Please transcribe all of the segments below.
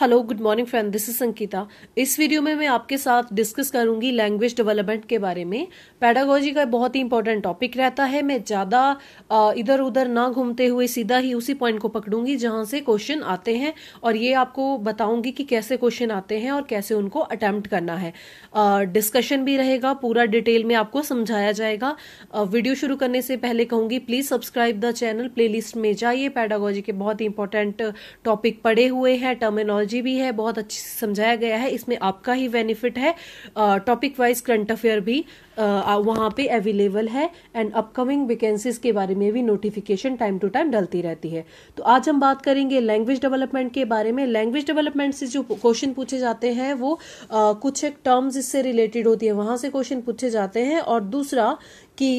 hello good morning friend this is Sankita इस video में मैं आपके साथ डिस्कस करूंगी लैंग्वेज डेवलपमेंट के बारे में पैडागोजी का बहुत ही इंपॉर्टेंट टॉपिक रहता है मैं ज़्यादा इधर उधर ना घूमते हुए सीधा ही उसी पॉइंट को पकड़ूंगी जहां से क्वेश्चन आते हैं और ये आपको बताऊंगी कि कैसे क्वेश्चन आते हैं और कैसे उनको अटेम्प्ट करना है डिस्कशन भी रहेगा पूरा डिटेल में आपको समझाया जाएगा वीडियो शुरू करने से पहले कहूंगी please subscribe the channel playlist में जाइए पैडागोजी के बहुत ही इंपॉर्टेंट टॉपिक पड़े हुए हैं टर्मिनोलॉजी एनर्जी भी है बहुत अच्छे से समझाया गया है इसमें आपका ही बेनिफिट है टॉपिक वाइज करंट अफेयर भी वहाँ पे अवेलेबल है एंड अपकमिंग वैकेंसीज के बारे में भी नोटिफिकेशन टाइम टू टाइम डलती रहती है तो आज हम बात करेंगे लैंग्वेज डेवलपमेंट के बारे में लैंग्वेज डेवलपमेंट से जो क्वेश्चन पूछे जाते हैं वो आ, कुछ एक टर्म्स इससे रिलेटेड होती है वहां से क्वेश्चन पूछे जाते हैं और दूसरा कि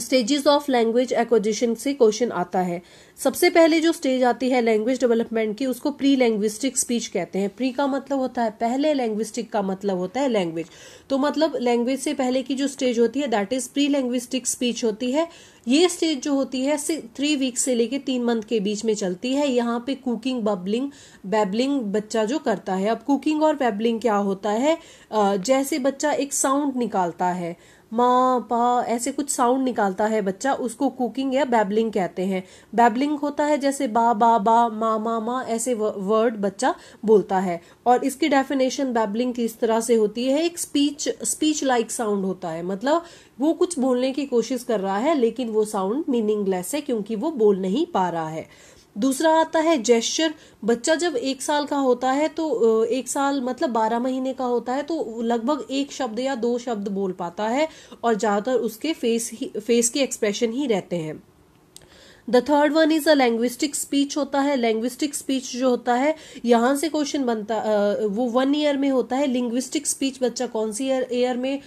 स्टेजेस ऑफ लैंग्वेज एक्विजिशन से क्वेश्चन आता है सबसे पहले जो स्टेज आती है लैंग्वेज डेवलपमेंट की उसको प्री लैंग्विस्टिक स्पीच कहते हैं प्री का मतलब होता है पहले लैंग्विस्टिक का मतलब होता है लैंग्वेज तो मतलब लैंग्वेज से पहले की जो स्टेज होती है that is pre linguistic speech होती है ये स्टेज जो होती है थ्री वीक्स से लेके तीन मंथ के बीच में चलती है यहाँ पे कुकिंग बबलिंग बैबलिंग बच्चा जो करता है अब कुकिंग और बैबलिंग क्या होता है जैसे बच्चा एक साउंड निकालता है माँ पा ऐसे कुछ साउंड निकालता है बच्चा उसको कुकिंग या बैबलिंग कहते हैं बैबलिंग होता है जैसे बा बा बा माँ माँ माँ ऐसे वर्ड बच्चा बोलता है और इसकी डेफिनेशन बैबलिंग किस तरह से होती है एक स्पीच स्पीच लाइक साउंड होता है मतलब वो कुछ बोलने की कोशिश कर रहा है लेकिन वो साउंड मीनिंगलेस है क्योंकि वो बोल नहीं पा रहा है दूसरा आता है जेस्चर बच्चा जब एक साल का होता है तो एक साल मतलब बारह महीने का होता है तो लगभग एक शब्द या दो शब्द बोल पाता है और ज़्यादातर उसके फेस ही फेस के एक्सप्रेशन ही रहते हैं the third one is a linguistic speech होता है लैंग्विस्टिक स्पीच जो होता है यहां से क्वेश्चन बनता वो वन ईयर में होता है लिंग्विस्टिक स्पीच बच्चा कौन सी ईयर में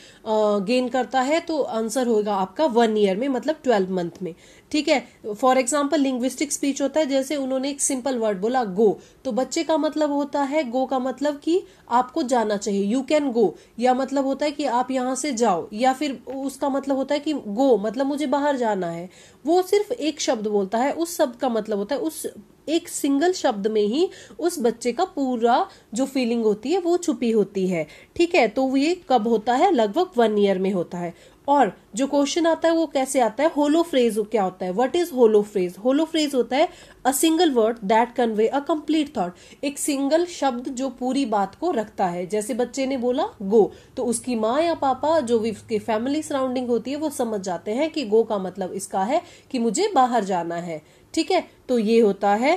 गेन करता है तो आंसर होगा आपका वन ईयर में मतलब ट्वेल्व मंथ में ठीक है फॉर एग्जाम्पल लिंग्विस्टिक स्पीच होता है जैसे उन्होंने एक सिंपल वर्ड बोला गो तो बच्चे का मतलब होता है गो का मतलब कि आपको जाना चाहिए यू कैन गो या मतलब होता है कि आप यहाँ से जाओ या फिर उसका मतलब होता है कि गो मतलब मुझे बाहर जाना है वो सिर्फ एक शब्द बोलता है उस शब्द का मतलब होता है उस एक सिंगल शब्द में ही उस बच्चे का पूरा जो फीलिंग होती है वो छुपी होती है ठीक है तो ये कब होता है लगभग वन ईयर में होता है और जो क्वेश्चन आता है वो कैसे आता है होलो फ्रेज क्या होता है what is holophrase holophrase होता है a single word that convey a complete thought एक सिंगल शब्द जो पूरी बात को रखता है जैसे बच्चे ने बोला गो तो उसकी माँ या पापा जो भी उसकी फैमिली सराउंडिंग होती है वो समझ जाते हैं कि गो का मतलब इसका है कि मुझे बाहर जाना है ठीक है तो ये होता है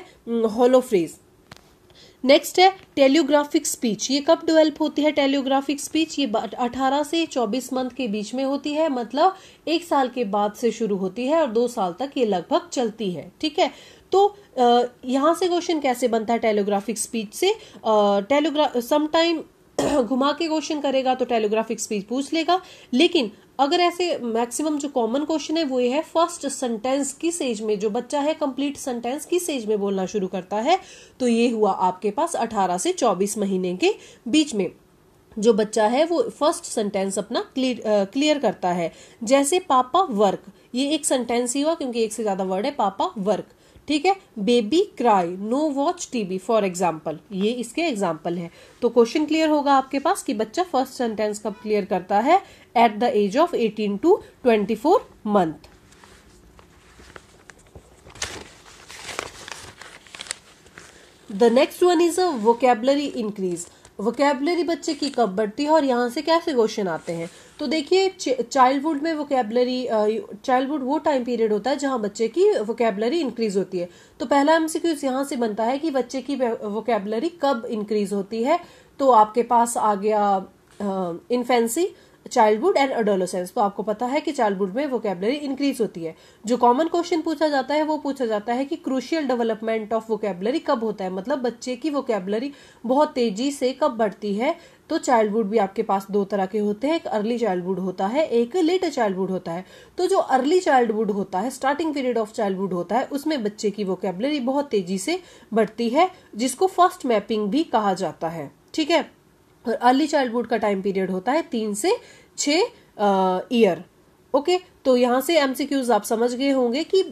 होलोफ्रेज नेक्स्ट है टेलीग्राफिक स्पीच ये कब डेवलप होती है टेलीग्राफिक स्पीच ये 18 से 24 मंथ के बीच में होती है मतलब एक साल के बाद से शुरू होती है और दो साल तक ये लगभग चलती है ठीक है तो यहां से क्वेश्चन कैसे बनता है टेलीग्राफिक स्पीच से टेलीग्राफ समटाइम घुमा के क्वेश्चन करेगा तो टेलीग्राफिक स्पीच पूछ लेगा लेकिन अगर ऐसे मैक्सिमम जो कॉमन क्वेश्चन है वो ये है फर्स्ट सेंटेंस किस एज में जो बच्चा है कंप्लीट सेंटेंस किस एज में बोलना शुरू करता है तो ये हुआ आपके पास 18 से 24 महीने के बीच में जो बच्चा है वो फर्स्ट सेंटेंस अपना क्लियर करता है जैसे पापा वर्क ये एक सेंटेंस ही हुआ क्योंकि एक से ज्यादा वर्ड है पापा वर्क ठीक है baby cry no watch TV for example ये इसके एग्जाम्पल है तो क्वेश्चन क्लियर होगा आपके पास कि बच्चा फर्स्ट सेंटेंस कब क्लियर करता है at the age of eighteen to twenty four month the next one is a vocabulary increase vocabulary बच्चे की कब बढ़ती है और यहाँ से कैसे क्वेश्चन आते हैं तो देखिए चाइल्डहुड में वोकेबलरी चाइल्डहुड वो टाइम पीरियड होता है जहां बच्चे की वोकेबलरी इंक्रीज होती है तो पहला एमसीक्यूज यहां से बनता है कि बच्चे की वोकेबलरी कब इंक्रीज होती है तो आपके पास आ गया infancy uh, childhood and adolescence तो आपको पता है कि चाइल्डहुड में वोकेबलरी इंक्रीज होती है जो कॉमन क्वेश्चन पूछा जाता है वो पूछा जाता है कि क्रूशियल डेवलपमेंट ऑफ वोकेबलरी कब होता है मतलब बच्चे की वोकेबलरी बहुत तेजी से कब बढ़ती है तो चाइल्डहुड भी आपके पास दो तरह के होते हैं एक अर्ली चाइल्डहुड होता है एक लेटर चाइल्डहुड होता है तो जो अर्ली चाइल्डहुड होता है स्टार्टिंग पीरियड ऑफ चाइल्डहुड होता है उसमें बच्चे की वोकेबलरी बहुत तेजी से बढ़ती है जिसको फर्स्ट मैपिंग भी कहा जाता है ठीक है और अर्ली चाइल्डहुड का टाइम पीरियड होता है तीन से छ ईयर ओके तो यहां से एमसीक्यूज आप समझ गए होंगे कि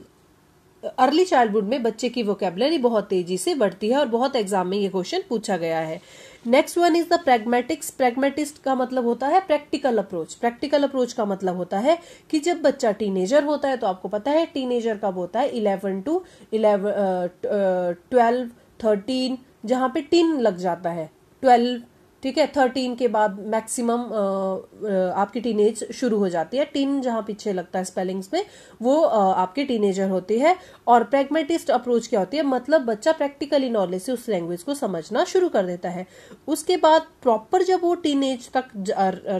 अर्ली चाइल्डहुड में बच्चे की वोकेबलरी बहुत तेजी से बढ़ती है और बहुत एग्जाम में ये क्वेश्चन पूछा गया है next one is the pragmatics pragmatist का मतलब होता है प्रैक्टिकल अप्रोच प्रैक्टिकल अप्रोच का मतलब होता है कि जब बच्चा टीनेजर होता है तो आपको पता है टीनेजर कब होता है eleven to eleven twelve thirteen जहां पे टीन लग जाता है ट्वेल्व ठीक है थर्टीन के बाद मैक्सिमम आपकी टीनेज शुरू हो जाती है टीन जहां पीछे लगता है स्पेलिंग्स में वो आपके टीनेजर होती है और प्रेगमेटिस्ट अप्रोच क्या होती है मतलब बच्चा प्रैक्टिकली नॉलेज से उस लैंग्वेज को समझना शुरू कर देता है उसके बाद प्रॉपर जब वो टीनेज तक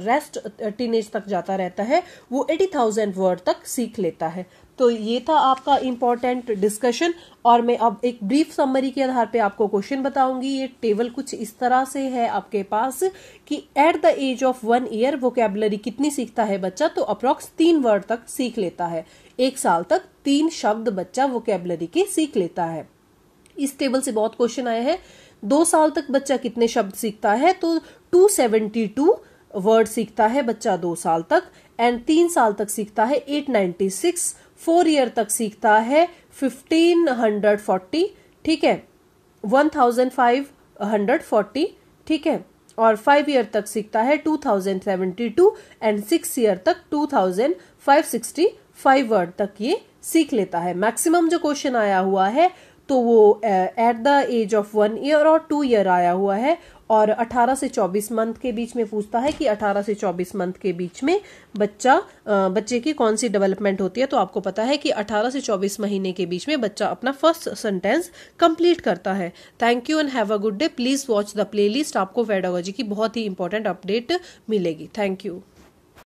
रेस्ट टीनेज तक जाता रहता है वो एटी थाउजेंड वर्ड तक सीख लेता है तो ये था आपका इम्पोर्टेंट डिस्कशन और मैं अब एक ब्रीफ समरी के आधार पे आपको क्वेश्चन बताऊंगी ये टेबल कुछ इस तरह से है आपके पास कि at the age of one year vocabulary कितनी सीखता है बच्चा तो अप्रोक्स तीन वर्ड तक सीख लेता है एक साल तक तीन शब्द बच्चा वोकेबलरी के सीख लेता है इस टेबल से बहुत क्वेश्चन आए हैं दो साल तक बच्चा कितने शब्द सीखता है तो टू सेवेंटी टू वर्ड सीखता है बच्चा दो साल तक एंड तीन साल तक सीखता है at ninety six four year तक सीखता है फिफ्टीन हंड्रेड फोर्टी ठीक है one thousand five hundred forty ठीक है और फाइव ईयर तक सीखता है two thousand seventy two and six year तक two thousand five sixty five word तक ये सीख लेता है मैक्सिमम जो क्वेश्चन आया हुआ है तो वो at the age of one year और टू ईयर आया हुआ है और 18 से 24 मंथ के बीच में पूछता है कि 18 से 24 मंथ के बीच में बच्चा बच्चे की कौन सी डेवलपमेंट होती है तो आपको पता है कि 18 से 24 महीने के बीच में बच्चा अपना फर्स्ट सेंटेंस कंप्लीट करता है thank you and have a good day please watch the playlist आपको वेडोलॉजी की बहुत ही इंपॉर्टेंट अपडेट मिलेगी थैंक यू